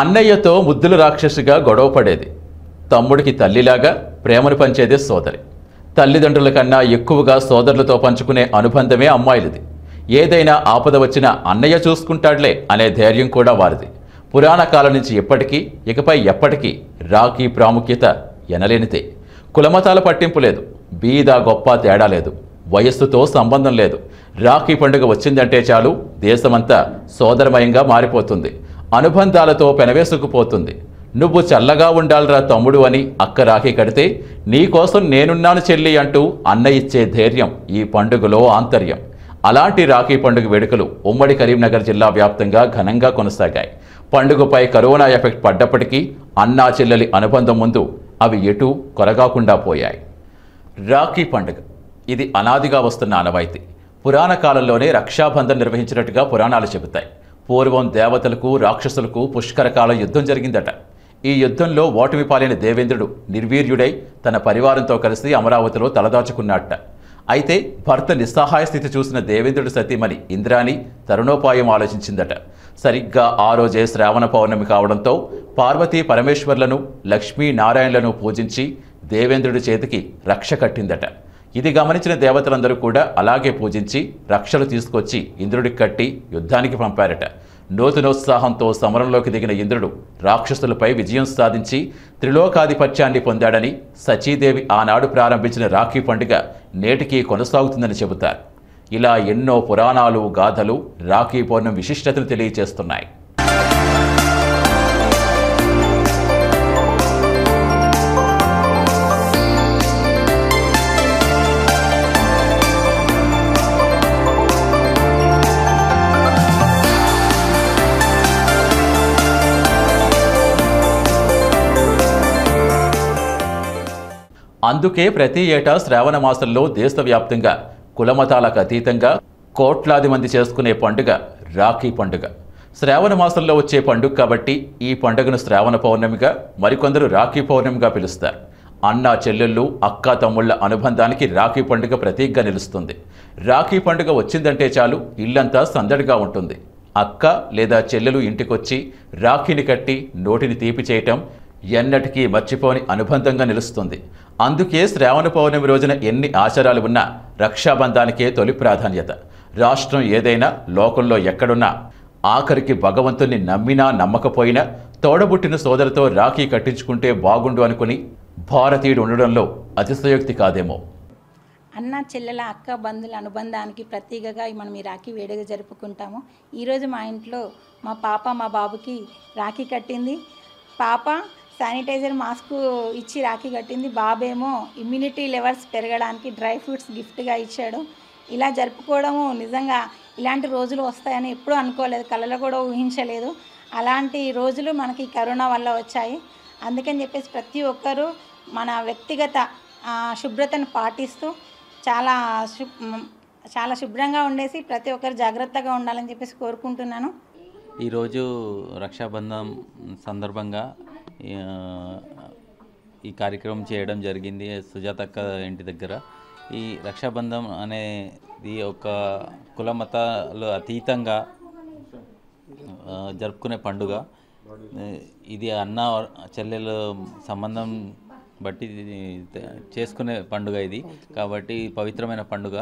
అన్నయ్యతో ముద్దుల రాక్షసిగా గొడవ పడేది తమ్ముడికి తల్లిలాగా ప్రేమను పంచేదే సోదరి తల్లిదండ్రుల కన్నా ఎక్కువగా సోదరులతో పంచుకునే అనుబంధమే అమ్మాయిలది ఏదైనా ఆపద వచ్చినా అన్నయ్య చూసుకుంటాడులే అనే ధైర్యం కూడా వారిది పురాణ కాలం నుంచి ఎప్పటికీ ఇకపై ఎప్పటికీ రాఖీ ప్రాముఖ్యత ఎనలేనిదే కులమతాల పట్టింపు లేదు బీద గొప్ప తేడా లేదు వయస్సుతో సంబంధం లేదు రాఖీ పండుగ వచ్చిందంటే చాలు దేశమంతా సోదరమయంగా మారిపోతుంది అనుబంధాలతో పెనవేసుకుపోతుంది నువ్వు చల్లగా ఉండాలిరా తమ్ముడు అని అక్క రాఖీ కడితే నీకోసం నేనున్నాను చెల్లి అంటూ అన్న ఇచ్చే ధైర్యం ఈ పండుగలో ఆంతర్యం అలాంటి రాఖీ పండుగ వేడుకలు ఉమ్మడి కరీంనగర్ జిల్లా వ్యాప్తంగా ఘనంగా కొనసాగాయి పండుగపై కరోనా ఎఫెక్ట్ పడ్డప్పటికీ అన్నా చెల్లెలి అనుబంధం ముందు అవి ఎటు కొరగాకుండా పోయాయి రాఖీ పండుగ ఇది అనాదిగా వస్తున్న అనవాయితీ పురాణ కాలంలోనే రక్షాబంధం నిర్వహించినట్టుగా పురాణాలు చెబుతాయి పూర్వం దేవతలకు రాక్షసులకు పుష్కరకాల యుద్ధం జరిగిందట ఈ యుద్ధంలో ఓటమి పాలైన దేవేంద్రుడు నిర్వీర్యుడై తన పరివారంతో కలిసి అమరావతిలో తలదాచుకున్నట్ట అయితే భర్త నిస్సహాయ స్థితి చూసిన దేవేంద్రుడు సతీమణి ఇంద్రాణి తరుణోపాయం ఆలోచించిందట సరిగ్గా ఆ రోజే శ్రావణ పౌర్ణమి కావడంతో పార్వతీ పరమేశ్వర్లను లక్ష్మీ నారాయణలను పూజించి దేవేంద్రుడి చేతికి రక్ష కట్టిందట ఇది గమనించిన దేవతలందరూ కూడా అలాగే పూజించి రక్షలు తీసుకొచ్చి ఇంద్రుడికి కట్టి యుద్ధానికి పంపారట నూతనోత్సాహంతో సమరంలోకి దిగిన ఇంద్రుడు రాక్షసులపై విజయం సాధించి త్రిలోకాధిపత్యాన్ని పొందాడని సచీదేవి ఆనాడు ప్రారంభించిన రాఖీ పండుగ నేటికీ కొనసాగుతుందని చెబుతారు ఇలా ఎన్నో పురాణాలు గాథలు రాఖీ పూర్ణం విశిష్టతను తెలియజేస్తున్నాయి అందుకే ప్రతి ఏటా శ్రావణ మాసంలో దేశవ్యాప్తంగా కులమతాలకు అతీతంగా కోట్లాది మంది చేసుకునే పండుగ రాఖీ పండుగ శ్రావణ మాసంలో వచ్చే పండుగ కాబట్టి ఈ పండుగను శ్రావణ పౌర్ణమిగా మరికొందరు రాఖీ పౌర్ణమిగా పిలుస్తారు అన్న చెల్లెళ్ళు అక్క తమ్ముళ్ళ అనుబంధానికి రాఖీ పండుగ ప్రతీకగా నిలుస్తుంది రాఖీ పండుగ వచ్చిందంటే చాలు ఇల్లంతా సందడిగా ఉంటుంది అక్క లేదా చెల్లెలు ఇంటికొచ్చి రాఖీని కట్టి నోటిని తీపి చేయటం ఎన్నటికీ మర్చిపోని అనుబంధంగా నిలుస్తుంది అందుకే శ్రావణ పౌర్ణమి రోజున ఎన్ని ఆచారాలు ఉన్నా రక్షాబంధానికే తొలి ప్రాధాన్యత రాష్ట్రం ఏదైనా లోకంలో ఎక్కడున్నా ఆఖరికి భగవంతుణ్ణి నమ్మినా నమ్మకపోయినా తోడబుట్టిన సోదరుతో రాఖీ కట్టించుకుంటే బాగుండు అనుకుని భారతీయుడు ఉండడంలో అతిశయోక్తి కాదేమో అన్న చెల్లెల అక్క బంధుల అనుబంధానికి ప్రతీకగా మనం ఈ రాఖీ వేడుక జరుపుకుంటాము ఈరోజు మా ఇంట్లో మా పాప మా బాబుకి రాఖీ కట్టింది పాప శానిటైజర్ మాస్క్ ఇచ్చి రాఖీ కట్టింది బాబేమో ఇమ్యూనిటీ లెవెల్స్ పెరగడానికి డ్రై ఫ్రూట్స్ గిఫ్ట్గా ఇచ్చాడు ఇలా జరుపుకోవడము నిజంగా ఇలాంటి రోజులు వస్తాయని ఎప్పుడూ అనుకోలేదు కళలో కూడా ఊహించలేదు అలాంటి రోజులు మనకి కరోనా వల్ల వచ్చాయి అందుకని చెప్పేసి ప్రతి ఒక్కరూ మన వ్యక్తిగత శుభ్రతను పాటిస్తూ చాలా చాలా శుభ్రంగా ఉండేసి ప్రతి ఒక్కరు జాగ్రత్తగా ఉండాలని చెప్పేసి కోరుకుంటున్నాను ఈరోజు రక్షాబంధం సందర్భంగా ఈ కార్యక్రమం చేయడం జరిగింది సుజాతక్క ఇంటి దగ్గర ఈ రక్షాబంధం అనేది ఒక కుల మతాలు అతీతంగా జరుపుకునే పండుగ ఇది అన్న చెల్లెలు సంబంధం బట్టి చేసుకునే పండుగ ఇది కాబట్టి పవిత్రమైన పండుగ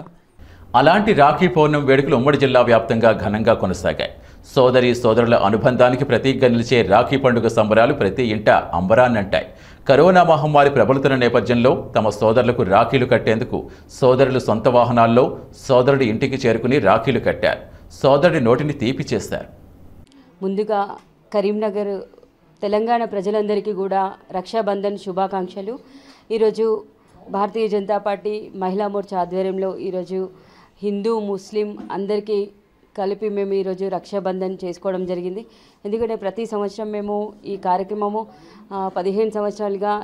అలాంటి రాఖీ పౌర్ణమి వేడుకలు ఉమ్మడి జిల్లా వ్యాప్తంగా ఘనంగా కొనసాగాయి సోదరి సోదరుల అనుబంధానికి ప్రతీకగా నిలిచే రాఖీ పండుగ సంబరాలు ప్రతి ఇంట అంబరాన్నంటాయి కరోనా మహమ్మారి ప్రబలుతున్న నేపథ్యంలో తమ సోదరులకు రాఖీలు కట్టేందుకు సోదరులు సొంత వాహనాల్లో సోదరుడి ఇంటికి చేరుకుని రాఖీలు కట్టారు సోదరుడి నోటిని తీపి చేశారు ముందుగా కరీంనగర్ తెలంగాణ ప్రజలందరికీ కూడా రక్షాబంధన్ శుభాకాంక్షలు ఈరోజు భారతీయ జనతా పార్టీ మహిళా మోర్చా ఆధ్వర్యంలో ఈరోజు హిందూ ముస్లిం అందరికీ కలిపి మేము ఈరోజు రక్షాబంధన్ చేసుకోవడం జరిగింది ఎందుకంటే ప్రతి సంవత్సరం మేము ఈ కార్యక్రమము పదిహేను సంవత్సరాలుగా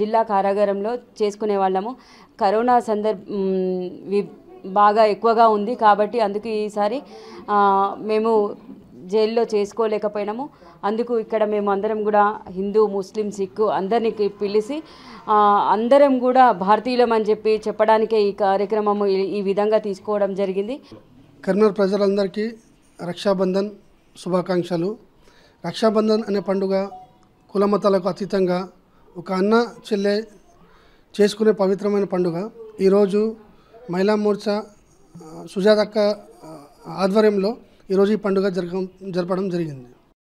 జిల్లా కారాగారంలో చేసుకునే వాళ్ళము కరోనా సందర్భ బాగా ఎక్కువగా ఉంది కాబట్టి అందుకు ఈసారి మేము జైల్లో చేసుకోలేకపోయినాము అందుకు ఇక్కడ మేము అందరం కూడా హిందూ ముస్లిం సిక్కు అందరినీ పిలిచి అందరం కూడా భారతీయులం అని చెప్పి చెప్పడానికే ఈ కార్యక్రమము ఈ విధంగా తీసుకోవడం జరిగింది కరీంనగర్ ప్రజలందరికీ రక్షాబంధన్ శుభాకాంక్షలు రక్షాబంధన్ అనే పండుగ కులమతాలకు అతీతంగా ఒక అన్న చెల్లె చేసుకునే పవిత్రమైన పండుగ ఈరోజు మహిళా మోర్చా సుజాతక్క ఆధ్వర్యంలో ఈరోజు ఈ పండుగ జరగ జరపడం జరిగింది